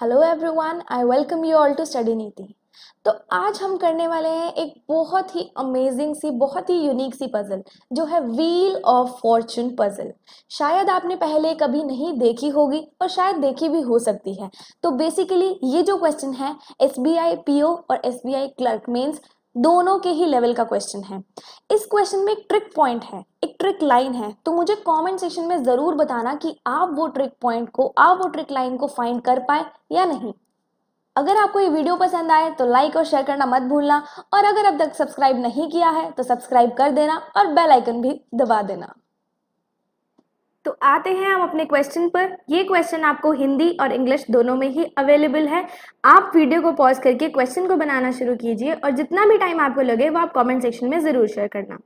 Hello everyone I welcome you all to study Niti तो आज हम करने वाले हैं एक बहुत ही अमेजिंग सी बहुत ही यूनिक सी पज़ल जो है व्हील ऑफ फॉर्चून पज़ल शायद आपने पहले कभी नहीं देखी होगी और शायद देखी भी हो सकती है तो बेसिकली ये जो क्वेश्चन है S B I P O और S B I clerk mains दोनों के ही लेवल का क्वेश्चन है इस क्वेश्चन में एक ट्रिक पॉइंट है एक ट्रिक लाइन है तो मुझे कमेंट सेक्शन में ज़रूर बताना कि आप वो ट्रिक पॉइंट को आप वो ट्रिक लाइन को फाइंड कर पाए या नहीं अगर आपको ये वीडियो पसंद आए तो लाइक और शेयर करना मत भूलना और अगर अब तक सब्सक्राइब नहीं किया है तो सब्सक्राइब कर देना और बेलाइकन भी दबा देना तो आते हैं हम अपने क्वेश्चन पर ये क्वेश्चन आपको हिंदी और इंग्लिश दोनों में ही अवेलेबल है आप वीडियो को पॉज करके क्वेश्चन को बनाना शुरू कीजिए और जितना भी टाइम आपको लगे वो आप कमेंट सेक्शन में ज़रूर शेयर करना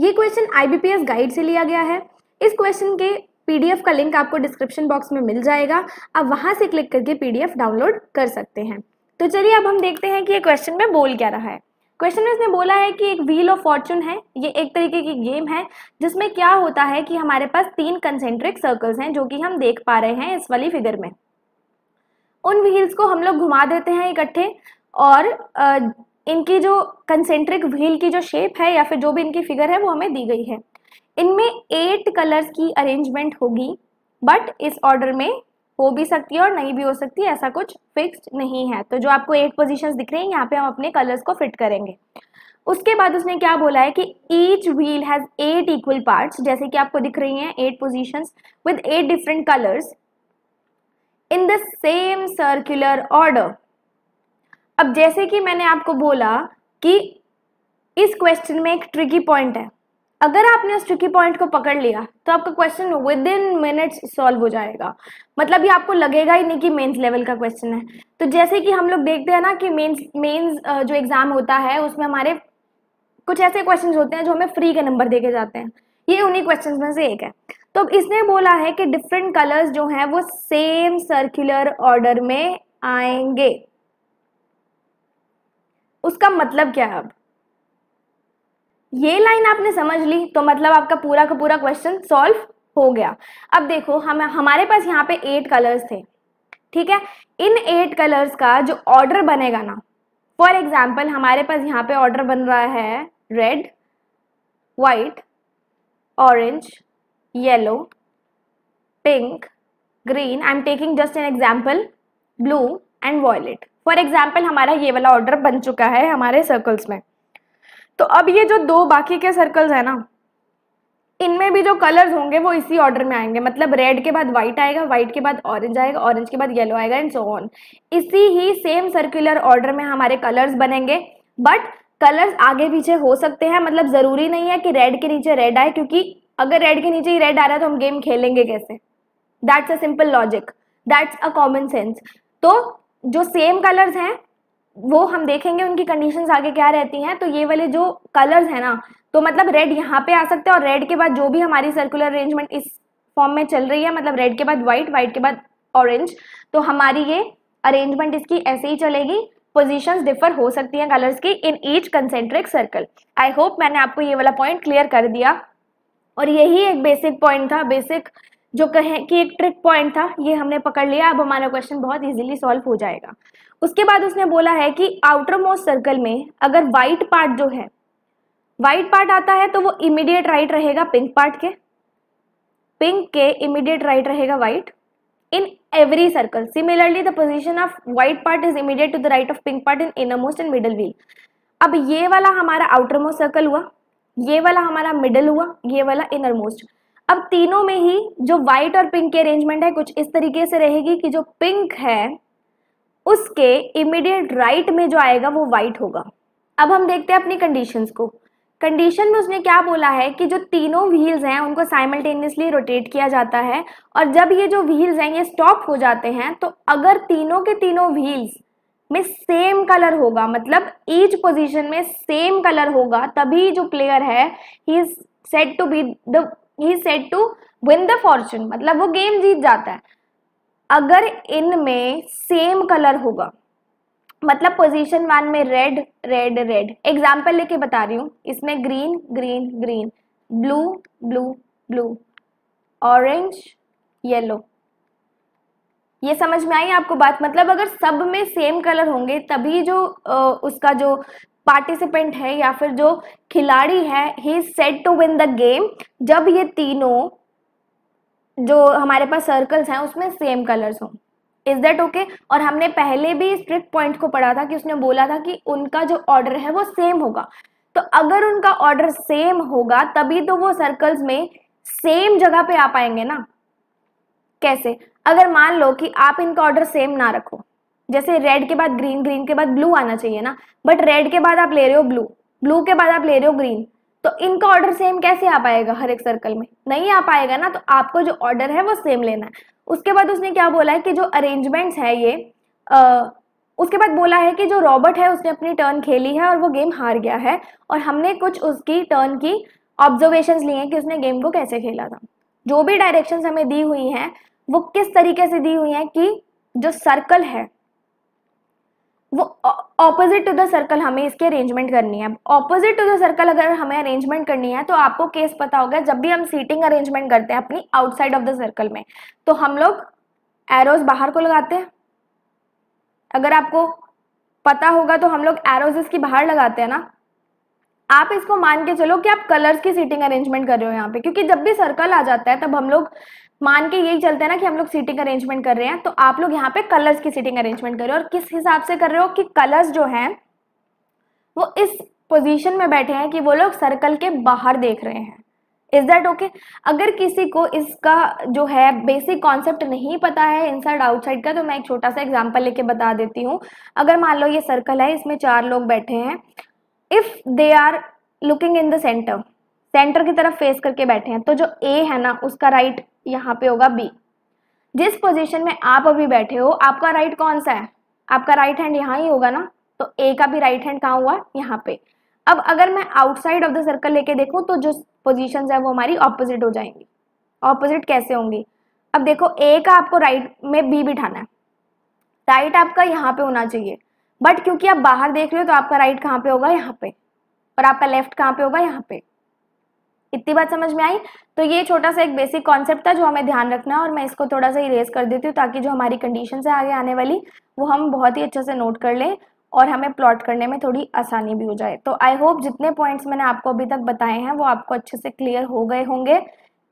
ये क्वेश्चन आईबीपीएस गाइड से लिया गया है इस क्वेश्चन के पीडीएफ का लिंक आपको डिस्क्रिप्शन बॉक्स में मिल जाएगा आप वहाँ से क्लिक करके पीडीएफ डाउनलोड कर सकते हैं तो चलिए अब हम देखते हैं कि ये क्वेश्चन में बोल क्या रहा है क्वेश्चन में इसने बोला है कि एक व्हील ऑफ फॉर्चून है ये एक तरीके की गेम है जिसमें क्या होता है कि हमारे पास तीन कंसेंट्रिक सर्कल्स हैं जो कि हम देख पा रहे हैं इस वाली फिगर में उन व्हील्स को हम लोग घुमा देते हैं इकट्ठे और इनकी जो कंसेंट्रिक व्हील की जो शेप है या फिर जो भी इनकी फिगर है वो हमें दी गई है इनमें एट कलर्स की अरेंजमेंट होगी बट इस ऑर्डर में हो भी सकती है और नहीं भी हो सकती है ऐसा कुछ फिक्स्ड नहीं है तो जो आपको एट पोजिशन दिख रही हैं यहाँ पे हम अपने कलर्स को फिट करेंगे उसके बाद उसने क्या बोला है कि each wheel has eight equal parts जैसे कि आपको दिख रही हैं eight positions with eight different colours in the same circular order अब जैसे कि मैंने आपको बोला कि इस क्वेश्चन में एक ट्रिकी पॉइंट है अगर आपने उस ट्रिकी पॉइंट को पकड़ लिया तो आपका question within minutes solve हो जाएगा मतलब ये आपको लगेगा ही नहीं कि मेंस लेवल का क्वेश्चन है तो जैसे कि हम लोग देखते हैं ना कि मेंस मेंस जो एग्ज़ाम होता है उसमें हमारे कुछ ऐसे क्वेश्चन होते हैं जो हमें फ्री के नंबर देके जाते हैं ये उन्हीं क्वेश्चन में से एक है तो अब इसने बोला है कि डिफरेंट कलर्स जो हैं वो सेम सर्क्यूलर ऑर्डर में आएंगे उसका मतलब क्या है अब ये लाइन आपने समझ ली तो मतलब आपका पूरा का पूरा क्वेश्चन सॉल्व हो गया अब देखो हम हमारे पास यहाँ पे एट कलर्स थे ठीक है इन एट कलर्स का जो ऑर्डर बनेगा ना फॉर एग्जाम्पल हमारे पास यहाँ पे ऑर्डर बन रहा है red white orange yellow pink green I am taking just an example blue and violet for example हमारा ये वाला ऑर्डर बन चुका है हमारे सर्कल्स में तो अब ये जो दो बाकी के सर्कल्स हैं ना इनमें भी जो कलर्स होंगे वो इसी ऑर्डर में आएंगे मतलब रेड के बाद व्हाइट आएगा व्हाइट के बाद ऑरेंज आएगा ऑरेंज के बाद येलो आएगा एंड सो ऑन इसी ही सेम सर्कुलर ऑर्डर में हमारे कलर्स बनेंगे बट कलर्स आगे पीछे हो सकते हैं मतलब ज़रूरी नहीं है कि रेड के नीचे रेड आए क्योंकि अगर रेड के नीचे ही रेड आ रहा है तो हम गेम खेलेंगे कैसे that's a simple logic that's a common sense तो जो सेम कलर्स हैं वो हम देखेंगे उनकी कंडीशंस आगे क्या रहती हैं तो ये वाले जो कलर्स हैं ना तो मतलब रेड यहाँ पे आ सकते हैं और रेड के बाद जो भी हमारी सर्कुलर अरेंजमेंट इस फॉर्म में चल रही है मतलब रेड के बाद व्हाइट व्हाइट के बाद ऑरेंज तो हमारी ये अरेंजमेंट इसकी ऐसे ही चलेगी पोजिशन डिफर हो सकती हैं कलर्स की in each concentric circle I hope मैंने आपको ये वाला पॉइंट क्लियर कर दिया और यही एक बेसिक पॉइंट था बेसिक जो कहें कि एक ट्रिक पॉइंट था ये हमने पकड़ लिया अब हमारा क्वेश्चन बहुत इजीली सॉल्व हो जाएगा उसके बाद उसने बोला है कि आउटर मोस्ट सर्कल में अगर वाइट पार्ट जो है वाइट पार्ट आता है तो वो इमीडिएट राइट रहेगा पिंक पार्ट के पिंक के इमीडिएट राइट रहेगा white every circle similarly the position of white part is immediate to the right of pink part in innermost and middle wheel अब ये वाला हमारा आउटर मोस्ट सर्कल हुआ ये वाला हमारा मिडल हुआ ये वाला इनर मोस्ट अब तीनों में ही जो व्हाइट और पिंक के अरेंजमेंट है कुछ इस तरीके से रहेगी कि जो पिंक है उसके इमीडिएट राइट में जो आएगा वो वाइट होगा अब हम देखते हैं अपनी कंडीशंस को कंडीशन में उसने क्या बोला है कि जो तीनों व्हील्स हैं उनको साइमल्टेनियसली रोटेट किया जाता है और जब ये जो व्हील्स हैं ये स्टॉप हो जाते हैं तो अगर तीनों के तीनों व्हील्स में सेम कलर होगा मतलब ईच पोजीशन में सेम कलर होगा तभी जो प्लेयर है ही set to be the he set to win the fortune मतलब वो गेम जीत जाता है अगर इनमें सेम कलर होगा मतलब पोजीशन वन में रेड रेड रेड एग्जाम्पल लेके बता रही हूँ इसमें green green green blue blue blue orange yellow ये समझ में आई आपको बात मतलब अगर सब में सेम कलर होंगे तभी जो आ, उसका जो पार्टिसिपेंट है या फिर जो खिलाड़ी है ही set to win the game जब ये तीनों जो हमारे पास सर्कल्स हैं उसमें सेम कलर्स हों इज दैट ओके और हमने पहले भी स्ट्रिक्ट पॉइंट को पढ़ा था कि उसने बोला था कि उनका जो ऑर्डर है वो सेम होगा तो अगर उनका ऑर्डर सेम होगा तभी तो वो सर्कल्स में सेम जगह पे आ पाएंगे ना कैसे अगर मान लो कि आप इनका ऑर्डर सेम ना रखो जैसे रेड के बाद ग्रीन ग्रीन के बाद ब्लू आना चाहिए ना बट रेड के बाद आप ले रहे हो ब्लू ब्लू के बाद आप ले रहे हो ग्रीन तो इनका ऑर्डर सेम कैसे आ पाएगा हर एक सर्कल में नहीं आ पाएगा ना तो आपको जो ऑर्डर है वो सेम लेना है उसके बाद उसने क्या बोला है कि जो अरेंजमेंट्स है ये आ, उसके बाद बोला है कि जो रॉबर्ट है उसने अपनी टर्न खेली है और वो गेम हार गया है और हमने कुछ उसकी टर्न की ऑब्जर्वेशंस लिए हैं कि उसने गेम को कैसे खेला था जो भी डायरेक्शन हमें दी हुई हैं वो किस तरीके से दी हुई हैं कि जो सर्कल है वो ऑपोजिट टू द सर्कल हमें इसकी अरेंजमेंट करनी है ऑपोजिट टू द सर्कल अगर हमें अरेंजमेंट करनी है तो आपको केस पता होगा जब भी हम सीटिंग अरेंजमेंट करते हैं अपनी आउटसाइड ऑफ द सर्कल में तो हम लोग एरोज बाहर को लगाते हैं अगर आपको पता होगा तो हम लोग एरोज इसकी बाहर लगाते हैं ना आप इसको मान के चलो कि आप कलर्स की सीटिंग अरेंजमेंट कर रहे हो यहाँ पे क्योंकि जब भी सर्कल आ जाता है तब हम लोग मान के यही चलते हैं ना कि हम लोग सीटिंग अरेंजमेंट कर रहे हैं तो आप लोग यहाँ पे कलर्स की सीटिंग अरेंजमेंट कर रहे हो और किस हिसाब से कर रहे हो कि कलर्स जो हैं वो इस पोजीशन में बैठे हैं कि वो लोग सर्कल के बाहर देख रहे हैं इज दैट ओके अगर किसी को इसका जो है बेसिक कॉन्सेप्ट नहीं पता है इनसाइड आउटसाइड का तो मैं एक छोटा सा एग्जाम्पल लेके बता देती हूँ अगर मान लो ये सर्कल है इसमें चार लोग बैठे हैं if they are looking in the centre centre की तरफ फेस करके बैठे हैं तो जो ए है ना उसका राइट यहाँ पे होगा बी जिस पोजीशन में आप अभी बैठे हो आपका राइट कौन सा है आपका राइट हैंड यहाँ ही होगा ना तो ए का भी राइट हैंड कहाँ हुआ यहाँ पे अब अगर मैं आउटसाइड ऑफ द सर्कल लेके देखूँ तो जो पोजिशन है वो हमारी ऑपोजिट हो जाएंगी ऑपोजिट कैसे होंगी अब देखो ए का आपको राइट में बी बिठाना है राइट आपका यहाँ पे होना चाहिए बट क्योंकि आप बाहर देख रहे हो तो आपका राइट कहाँ पे होगा यहाँ पे और आपका लेफ्ट कहाँ पे होगा यहाँ पे इतनी बात समझ में आई तो ये छोटा सा एक बेसिक कॉन्सेप्ट था जो हमें ध्यान रखना है और मैं इसको थोड़ा सा इरेज कर देती हूँ ताकि जो हमारी कंडीशन है आगे आने वाली वो हम बहुत ही अच्छे से नोट कर लें और हमें प्लॉट करने में थोड़ी आसानी भी हो जाए तो आई होप जितने पॉइंट्स मैंने आपको अभी तक बताए हैं वो आपको अच्छे से क्लियर हो गए होंगे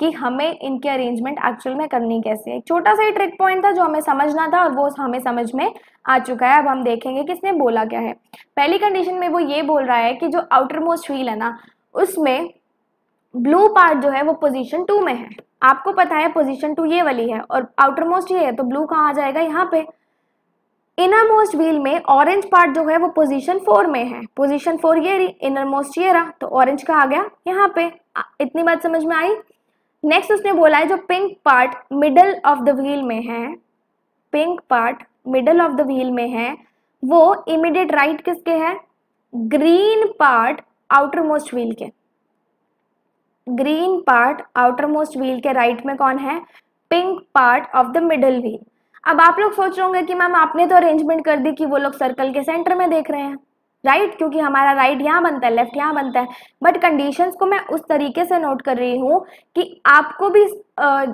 कि हमें इनके अरेंजमेंट एक्चुअल में करनी कैसे है छोटा सा ही ट्रिक पॉइंट था जो हमें समझना था और वो हमें समझ में आ चुका है अब हम देखेंगे कि इसने बोला क्या है पहली कंडीशन में वो ये बोल रहा है कि जो आउटर मोस्ट व्हील है ना उसमें ब्लू पार्ट जो है वो पोजीशन टू में है आपको पता है पोजीशन टू ये वाली है और आउटर मोस्ट ये है तो ब्लू कहाँ आ जाएगा यहाँ पे इनर मोस्ट व्हील में ऑरेंज पार्ट जो है वो पोजीशन फोर में है पोजीशन फोर ये रही इनर मोस्ट ये रहा तो ऑरेंज का आ गया यहाँ पे इतनी बात समझ में आई नेक्स्ट उसने बोला है जो pink part middle of the wheel में है pink part middle of the wheel में है वो इमिडिएट राइट right किसके है green part outermost wheel के green part outermost wheel के राइट में कौन है pink part of the middle wheel अब आप लोग सोच रहे होंगे कि मैम आपने तो अरेंजमेंट कर दी कि वो लोग सर्कल के सेंटर में देख रहे हैं राइट right, क्योंकि हमारा राइट right यहाँ बनता है लेफ्ट यहाँ बनता है बट कंडीशंस को मैं उस तरीके से नोट कर रही हूँ कि आपको भी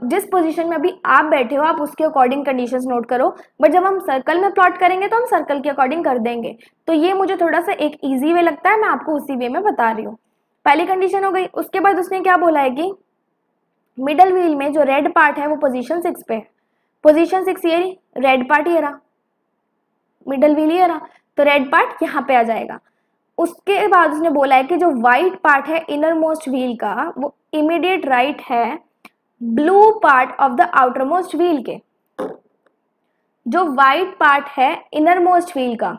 जिस पोजीशन में अभी आप बैठे हो आप उसके अकॉर्डिंग कंडीशंस नोट करो बट जब हम सर्कल में प्लॉट करेंगे तो हम सर्कल के अकॉर्डिंग कर देंगे तो ये मुझे थोड़ा सा एक ईजी वे लगता है मैं आपको उसी वे में बता रही हूँ पहली कंडीशन हो गई उसके बाद उसने क्या बोला है कि मिडल व्हील में जो रेड पार्ट है वो पोजीशन सिक्स पे पोजीशन सिक्स ये रेड पार्ट ये रहा मिडल व्हील ये रहा तो रेड पार्ट यहाँ पे आ जाएगा उसके बाद उसने बोला है कि जो वाइट पार्ट है इनर मोस्ट व्हील का वो इमिडिएट राइट right है blue part of the outermost wheel के जो वाइट पार्ट है इनर मोस्ट व्हील का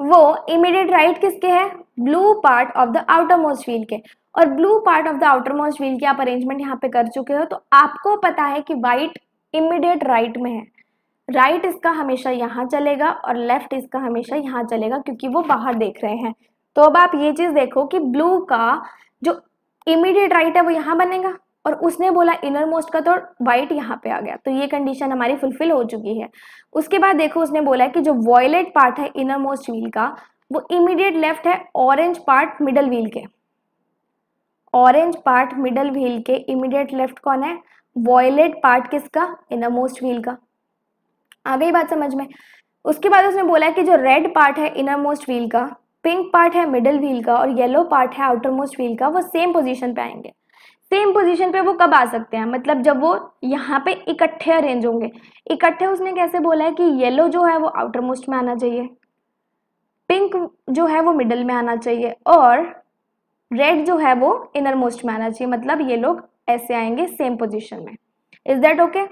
वो इमीडिएट राइट किसके है blue part of the outermost wheel के और blue part of the outermost wheel की आप अरेंजमेंट यहाँ पे कर चुके हो तो आपको पता है कि वाइट इमीडिएट राइट में है राइट right इसका हमेशा यहाँ चलेगा और लेफ्ट इसका हमेशा यहाँ चलेगा क्योंकि वो बाहर देख रहे हैं तो अब आप ये चीज़ देखो कि ब्लू का जो इमीडिएट राइट right है वो यहाँ बनेगा और उसने बोला इनर मोस्ट का तो वाइट यहाँ पे आ गया तो ये कंडीशन हमारी फुलफिल हो चुकी है उसके बाद देखो उसने बोला है कि जो वॉयलेट पार्ट है इनर मोस्ट व्हील का वो इमीडिएट लेफ्ट है ऑरेंज पार्ट मिडल व्हील के ऑरेंज पार्ट मिडल व्हील के इमीडिएट लेफ्ट कौन है वॉयलेट पार्ट किसका इनर मोस्ट व्हील का आ गई बात समझ में उसके बाद उसने बोला कि जो रेड पार्ट है इनर मोस्ट व्हील का पिंक पार्ट है मिडल व्हील का और येलो पार्ट है आउटर मोस्ट व्हील का वो सेम पोजीशन पे आएंगे सेम पोजीशन पे वो कब आ सकते हैं मतलब जब वो यहाँ पे इकट्ठे अरेंज होंगे इकट्ठे उसने कैसे बोला है कि येलो जो है वो आउटर मोस्ट में आना चाहिए पिंक जो है वो मिडल में आना चाहिए और रेड जो है वो इनर मोस्ट में आना चाहिए मतलब ये लोग ऐसे आएंगे सेम पोजिशन में इज दैट ओके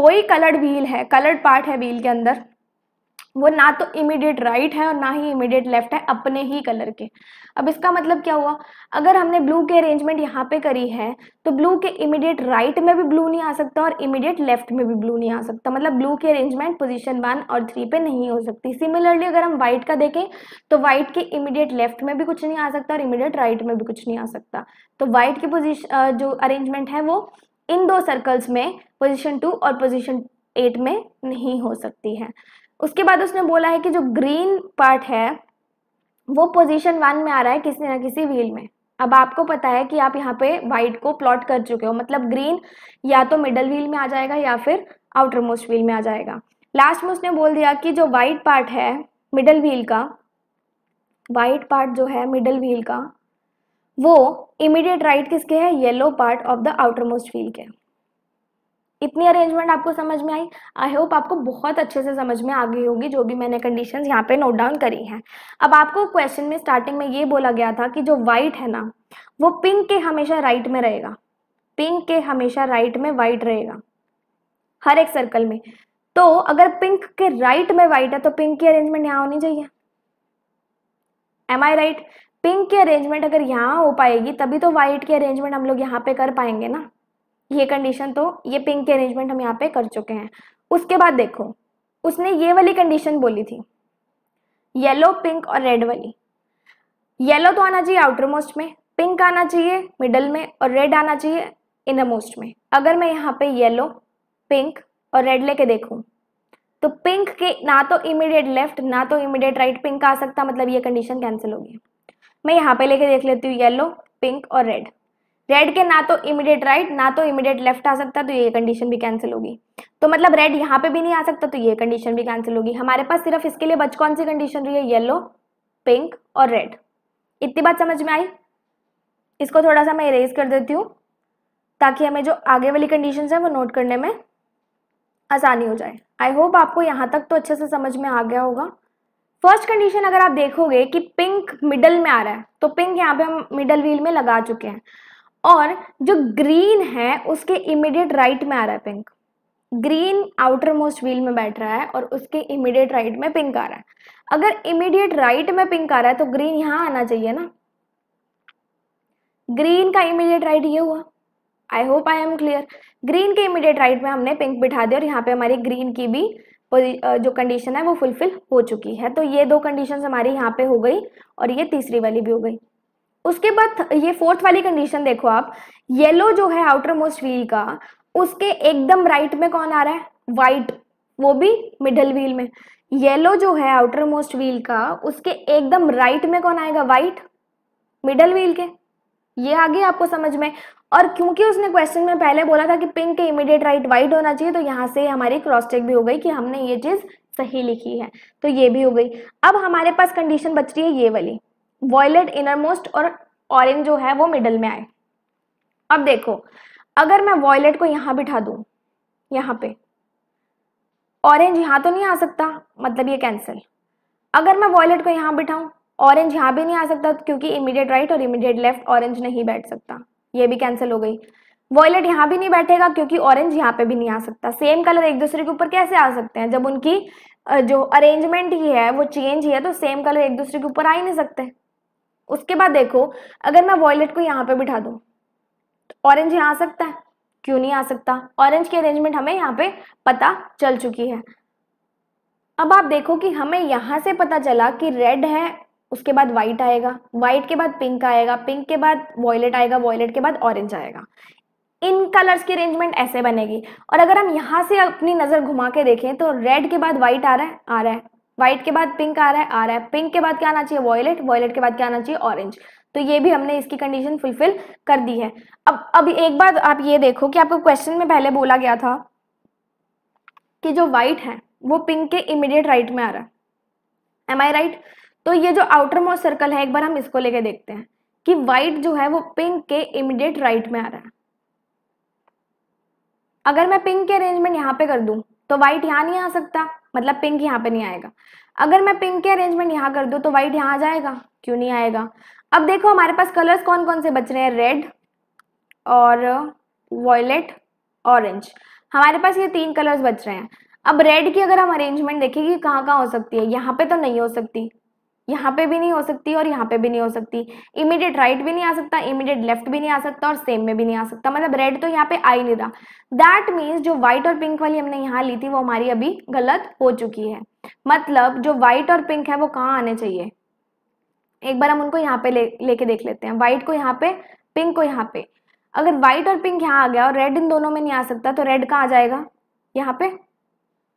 कोई कलर्ड व्हील है कलर्ड पार्ट है व्हील के अंदर वो ना तो इमीडिएट राइट right है और ना ही इमीडिएट लेफ्ट है अपने ही कलर के अब इसका मतलब क्या हुआ अगर हमने ब्लू के अरेंजमेंट यहाँ पे करी है तो ब्लू के इमीडिएट राइट right में भी ब्लू नहीं आ सकता और इमीडिएट लेफ्ट में भी ब्लू नहीं आ सकता मतलब ब्लू के अरेंजमेंट पोजिशन वन और थ्री पे नहीं हो सकती सिमिलरली अगर हम व्हाइट का देखें तो व्हाइट के इमीडिएट लेफ्ट में भी कुछ नहीं आ सकता और इमीडिएट राइट right में भी कुछ नहीं आ सकता तो व्हाइट की पोजिशन जो अरेंजमेंट है वो इन दो सर्कल्स में पोजिशन टू और पोजिशन एट में नहीं हो सकती है उसके बाद उसने बोला है कि जो ग्रीन पार्ट है वो पोजीशन वन में आ रहा है किसी ना किसी व्हील में अब आपको पता है कि आप यहाँ पे वाइट को प्लॉट कर चुके हो मतलब ग्रीन या तो मिडल व्हील में आ जाएगा या फिर आउटर मोस्ट व्हील में आ जाएगा लास्ट में उसने बोल दिया कि जो वाइट पार्ट है मिडल व्हील का वाइट पार्ट जो है मिडल व्हील का वो इमीडिएट राइट किसके है yellow part of the outermost wheel के इतनी अरेंजमेंट आपको समझ में आई आई होप आपको बहुत अच्छे से समझ में आ गई होगी जो भी मैंने कंडीशंस यहाँ पे नोट डाउन करी हैं अब आपको क्वेश्चन में स्टार्टिंग में ये बोला गया था कि जो वाइट है ना वो पिंक के हमेशा राइट में रहेगा पिंक के हमेशा राइट में वाइट रहेगा हर एक सर्कल में तो अगर पिंक के राइट में वाइट है तो पिंक की अरेंजमेंट यहाँ होनी चाहिए एम आई राइट पिंक की अरेंजमेंट अगर यहाँ हो पाएगी तभी तो वाइट की अरेंजमेंट हम लोग यहाँ पे कर पाएंगे ना ये कंडीशन तो ये पिंक के अरेंजमेंट हम यहाँ पे कर चुके हैं उसके बाद देखो उसने ये वाली कंडीशन बोली थी येलो पिंक और रेड वाली येलो तो आना चाहिए आउटर मोस्ट में पिंक आना चाहिए मिडल में और रेड आना चाहिए इनर मोस्ट में अगर मैं यहाँ पे येलो पिंक और रेड लेके देखूँ तो पिंक के ना तो इमीडिएट लेफ्ट ना तो इमीडिएट राइट पिंक आ सकता मतलब ये कंडीशन कैंसिल होगी मैं यहाँ पे लेके देख लेती हूँ येलो पिंक और रेड रेड के ना तो इमीडिएट राइट ना तो इमीडिएट लेफ्ट आ सकता तो ये कंडीशन भी कैंसिल होगी तो मतलब रेड यहाँ पे भी नहीं आ सकता तो ये कंडीशन भी कैंसिल होगी हमारे पास सिर्फ इसके लिए बच कौन सी कंडीशन रही है येलो पिंक और रेड इतनी बात समझ में आई इसको थोड़ा सा मैं इरेज कर देती हूँ ताकि हमें जो आगे वाली कंडीशन है वो नोट करने में आसानी हो जाए आई होप आपको यहाँ तक तो अच्छे से समझ में आ गया होगा फर्स्ट कंडीशन अगर आप देखोगे कि पिंक मिडल में आ रहा है तो पिंक यहाँ पे हम मिडल व्हील में लगा चुके हैं और जो ग्रीन है उसके इमीडिएट राइट में आ रहा है pink green outermost wheel में बैठ रहा है और उसके इमीडिएट राइट में पिंक आ रहा है अगर इमीडिएट राइट में पिंक आ रहा है तो ग्रीन यहाँ आना चाहिए ना ग्रीन का इमीडिएट राइट ये हुआ I hope I am clear green के इमीडिएट राइट में हमने पिंक बिठा दिया और यहाँ पे हमारी ग्रीन की भी जो कंडीशन है वो फुलफिल हो चुकी है तो ये दो कंडीशन हमारी यहाँ पे हो गई और ये तीसरी वाली भी हो गई उसके बाद ये फोर्थ वाली कंडीशन देखो आप येलो जो है आउटर मोस्ट व्हील का उसके एकदम राइट में कौन आ रहा है वाइट वो भी मिडल व्हील में येलो जो है आउटर मोस्ट व्हील का उसके एकदम राइट में कौन आएगा वाइट मिडल व्हील के ये आ गया आपको समझ में और क्योंकि उसने क्वेश्चन में पहले बोला था कि पिंक के इमीडिएट राइट वाइट होना चाहिए तो यहाँ से हमारी क्रॉस चेक भी हो गई कि हमने ये चीज़ सही लिखी है तो ये भी हो गई अब हमारे पास कंडीशन बच रही है ये वाली वॉयलेट मोस्ट और ऑरेंज जो है वो मिडल में आए अब देखो अगर मैं वॉयलेट को यहाँ बिठा दूँ यहाँ पे ऑरेंज यहाँ तो नहीं आ सकता मतलब ये कैंसिल अगर मैं वॉयलेट को यहाँ बिठाऊँ ऑरेंज यहाँ भी नहीं आ सकता क्योंकि इमीडिएट राइट और इमीडिएट लेफ्ट ऑरेंज नहीं बैठ सकता ये भी कैंसिल हो गई वॉयलेट यहाँ भी नहीं बैठेगा क्योंकि ऑरेंज यहाँ पे भी नहीं आ सकता सेम कलर एक दूसरे के ऊपर कैसे आ सकते हैं जब उनकी जो अरेंजमेंट ही है वो चेंज ही है तो सेम कलर एक दूसरे के ऊपर आ ही नहीं सकते उसके बाद देखो अगर मैं वॉयलेट को यहाँ पे बिठा दूँ तो ऑरेंज यहाँ आ सकता है क्यों नहीं आ सकता ऑरेंज की अरेंजमेंट हमें यहाँ पे पता चल चुकी है अब आप देखो कि हमें यहाँ से पता चला कि रेड है उसके बाद वाइट आएगा वाइट के बाद पिंक आएगा पिंक के बाद वॉयलेट आएगा वॉयलेट के बाद ऑरेंज आएगा इन कलर्स की अरेंजमेंट ऐसे बनेगी और अगर हम यहाँ से अपनी नज़र घुमा के देखें तो रेड के बाद वाइट आ रहा है आ रहा है व्हाइट के बाद पिंक आ रहा है आ रहा है पिंक के बाद क्या आना चाहिए वॉयलेट वॉयलेट के बाद क्या आना चाहिए ऑरेंज तो ये भी हमने इसकी कंडीशन फुलफिल कर दी है अब अब एक बात आप ये देखो कि आपको क्वेश्चन में पहले बोला गया था कि जो वाइट है वो पिंक के इमीडिएट राइट में आ रहा है एम आई राइट तो ये जो आउटर मोस्ट सर्कल है एक बार हम इसको लेके देखते हैं कि व्हाइट जो है वो पिंक के इमीडिएट राइट में आ रहा है अगर मैं पिंक के अरेंजमेंट यहाँ पे कर दूँ तो व्हाइट यहाँ नहीं आ सकता मतलब पिंक यहाँ पे नहीं आएगा अगर मैं पिंक के अरेंजमेंट यहाँ कर दूँ तो वाइट यहाँ आ जाएगा क्यों नहीं आएगा अब देखो हमारे पास कलर्स कौन कौन से बच रहे हैं रेड और वॉयलेट ऑरेंज हमारे पास ये तीन कलर्स बच रहे हैं अब रेड की अगर हम अरेंजमेंट देखें कि कहाँ कहाँ हो सकती है यहाँ पे तो नहीं हो सकती यहाँ पे भी नहीं हो सकती और यहाँ पे भी नहीं हो सकती इमीडिएट राइट right भी नहीं आ सकता इमीडिएट लेफ्ट भी नहीं आ सकता और सेम में भी नहीं आ सकता मतलब रेड तो यहाँ पे आ ही नहीं रहा दैट मीन्स जो व्हाइट और पिंक वाली हमने यहाँ ली थी वो हमारी अभी गलत हो चुकी है मतलब जो व्हाइट और पिंक है वो कहाँ आने चाहिए एक बार हम उनको यहाँ पे ले लेके देख लेते हैं व्हाइट को यहाँ पे पिंक को यहाँ पे अगर व्हाइट और पिंक यहाँ आ गया और रेड इन दोनों में नहीं आ सकता तो रेड कहाँ आ जाएगा यहाँ पे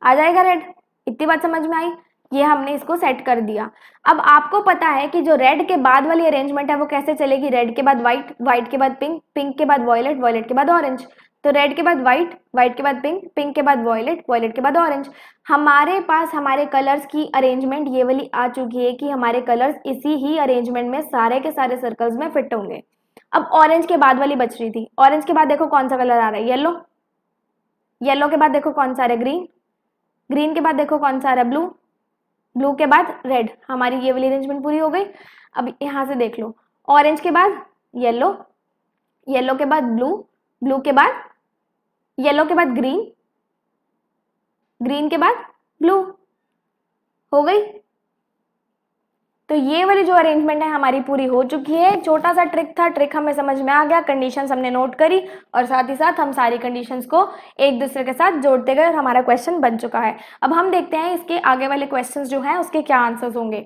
आ जाएगा रेड इतनी बात समझ में आई ये हमने इसको सेट कर दिया अब आपको पता है कि जो रेड के बाद वाली अरेंजमेंट है वो कैसे चलेगी रेड के बाद व्हाइट व्हाइट के बाद पिंक पिंक के बाद वॉयलेट वॉयलेट के बाद ऑरेंज तो रेड के बाद व्हाइट व्हाइट के बाद पिंक पिंक के बाद वॉयलेट वॉयलेट के बाद ऑरेंज हमारे पास हमारे कलर्स की अरेंजमेंट ये वाली आ चुकी है कि हमारे कलर्स इसी ही अरेंजमेंट में सारे के सारे सर्कल्स में फिट होंगे अब ऑरेंज के बाद वाली बच रही थी ऑरेंज के बाद देखो कौन सा कलर आ रहा है येलो येलो के बाद देखो कौन सा आ रहा है ग्रीन ग्रीन के बाद देखो कौन सा आ रहा है ब्लू ब्लू के बाद रेड हमारी ये वाली अरेंजमेंट पूरी हो गई अब यहाँ से देख लो ऑरेंज के बाद येलो येलो के बाद ब्लू ब्लू के बाद येलो के बाद ग्रीन ग्रीन के बाद ब्लू हो गई तो ये वाली जो अरेंजमेंट है हमारी पूरी हो चुकी है छोटा सा ट्रिक था ट्रिक हमें समझ में आ गया कंडीशन हमने नोट करी और साथ ही साथ हम सारी कंडीशन को एक दूसरे के साथ जोड़ते गए और हमारा क्वेश्चन बन चुका है अब हम देखते हैं इसके आगे वाले क्वेश्चन जो है उसके क्या आंसर्स होंगे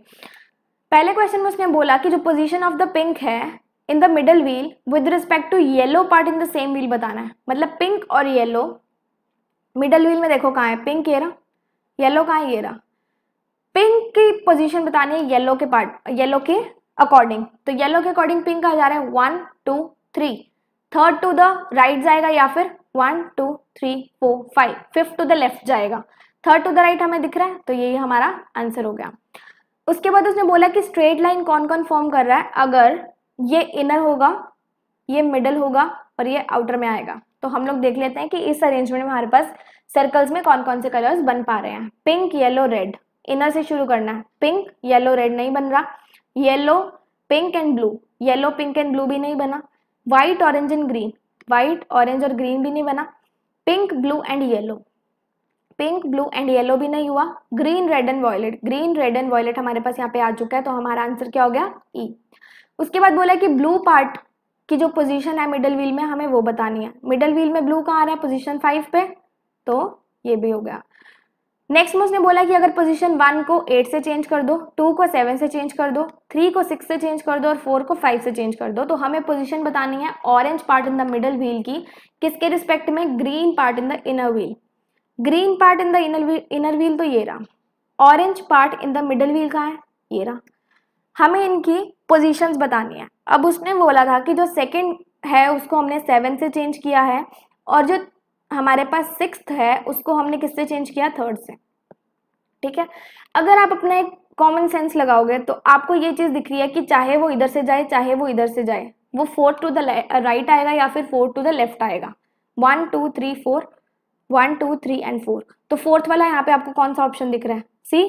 पहले क्वेश्चन में उसने बोला कि जो पोजिशन ऑफ द पिंक है in the middle wheel with respect to yellow part in the same wheel बताना है मतलब पिंक और येलो मिडल व्हील में देखो कहाँ है पिंक ये रहा येलो कहाँ ये रहा पिंक की पोजीशन बतानी है येलो के पार्ट येलो के अकॉर्डिंग तो येलो के अकॉर्डिंग पिंक कहा जा रहा है one two three third to the right जाएगा या फिर one two three four five fifth to the left जाएगा थर्ड टू द राइट हमें दिख रहा है तो यही हमारा आंसर हो गया उसके बाद उसने बोला कि स्ट्रेट लाइन कौन कौन फॉर्म कर रहा है अगर ये इनर होगा ये मिडल होगा और ये आउटर में आएगा तो हम लोग देख लेते हैं कि इस अरेंजमेंट में हमारे पास सर्कल्स में कौन कौन से कलर्स बन पा रहे हैं पिंक येलो रेड इनर से शुरू करना है पिंक येलो रेड नहीं बन रहा yellow pink and blue yellow pink and blue भी नहीं बना white orange and green white orange और ग्रीन भी नहीं बना pink blue and yellow pink blue and yellow भी नहीं हुआ green red and violet green red and violet हमारे पास यहाँ पे आ चुका है तो हमारा आंसर क्या हो गया ई e. उसके बाद बोला कि ब्लू पार्ट की जो पोजीशन है मिडल व्हील में हमें वो बतानी है मिडल व्हील में ब्लू कहाँ आ रहा है पोजीशन फाइव पे तो ये भी हो गया नेक्स्ट में उसने बोला कि अगर पोजीशन वन को एट से चेंज कर दो टू को सेवन से चेंज कर दो थ्री को सिक्स से चेंज कर दो और फोर को फाइव से चेंज कर दो तो हमें पोजीशन बतानी है orange part in the middle wheel की किसके रिस्पेक्ट में green part in the inner wheel green part in the inner wheel inner wheel तो ये रहा orange part in the middle wheel का है ये रहा हमें इनकी पोजिशन बतानी है अब उसने बोला था कि जो सेकेंड है उसको हमने सेवन से चेंज किया है और जो हमारे पास सिक्स है उसको हमने किससे चेंज किया थर्ड से ठीक है अगर आप अपना एक कॉमन सेंस लगाओगे तो आपको ये चीज़ दिख रही है कि चाहे वो इधर से जाए चाहे वो इधर से जाए वो फोर टू द राइट आएगा या फिर फोर टू द लेफ्ट आएगा one two three four one two three and four तो फोर्थ वाला यहाँ पे आपको कौन सा ऑप्शन दिख रहा है सी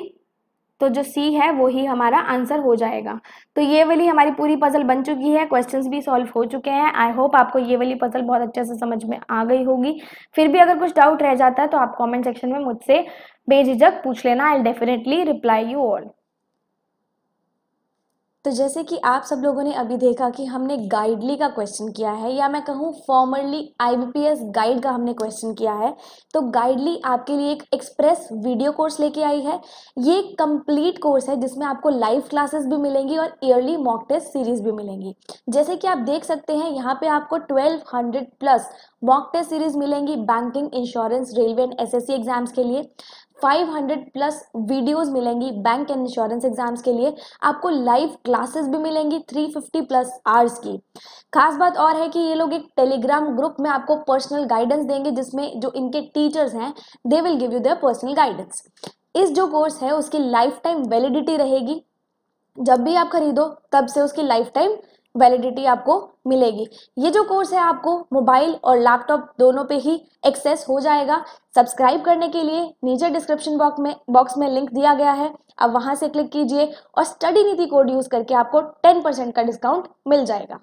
तो जो सी है वो ही हमारा आंसर हो जाएगा तो ये वाली हमारी पूरी पजल बन चुकी है क्वेश्चंस भी सॉल्व हो चुके हैं आई होप आपको ये वाली पजल बहुत अच्छे से समझ में आ गई होगी फिर भी अगर कुछ डाउट रह जाता है तो आप कॉमेंट सेक्शन में मुझसे बेझिझक पूछ लेना I definitely reply you all तो जैसे कि आप सब लोगों ने अभी देखा कि हमने गाइडली का क्वेश्चन किया है या मैं कहूँ फॉर्मरली आई गाइड का हमने क्वेश्चन किया है तो गाइडली आपके लिए एक एक्सप्रेस वीडियो कोर्स लेके आई है ये कंप्लीट कोर्स है जिसमें आपको लाइव क्लासेस भी मिलेंगी और ईयरली मॉक टेस्ट सीरीज भी मिलेंगी जैसे कि आप देख सकते हैं यहाँ पे आपको twelve plus mock test series मिलेंगी banking insurance railway and S exams के लिए 500 प्लस वीडियोस मिलेंगी बैंक एंड इंश्योरेंस एग्जाम्स के लिए आपको लाइव क्लासेस भी मिलेंगी 350 प्लस आवर्स की खास बात और है कि ये लोग एक टेलीग्राम ग्रुप में आपको पर्सनल गाइडेंस देंगे जिसमें जो इनके टीचर्स हैं they will give you their personal guidance इस जो कोर्स है उसकी लाइफ टाइम वैलिडिटी रहेगी जब भी आप खरीदो तब से उसकी लाइफ टाइम वैलिडिटी आपको मिलेगी ये जो कोर्स है आपको मोबाइल और लैपटॉप दोनों पे ही एक्सेस हो जाएगा सब्सक्राइब करने के लिए नीचे डिस्क्रिप्शन बॉक्स में बॉक्स में लिंक दिया गया है आप वहाँ से क्लिक कीजिए और स्टडी नीति कोड यूज़ करके आपको 10% का डिस्काउंट मिल जाएगा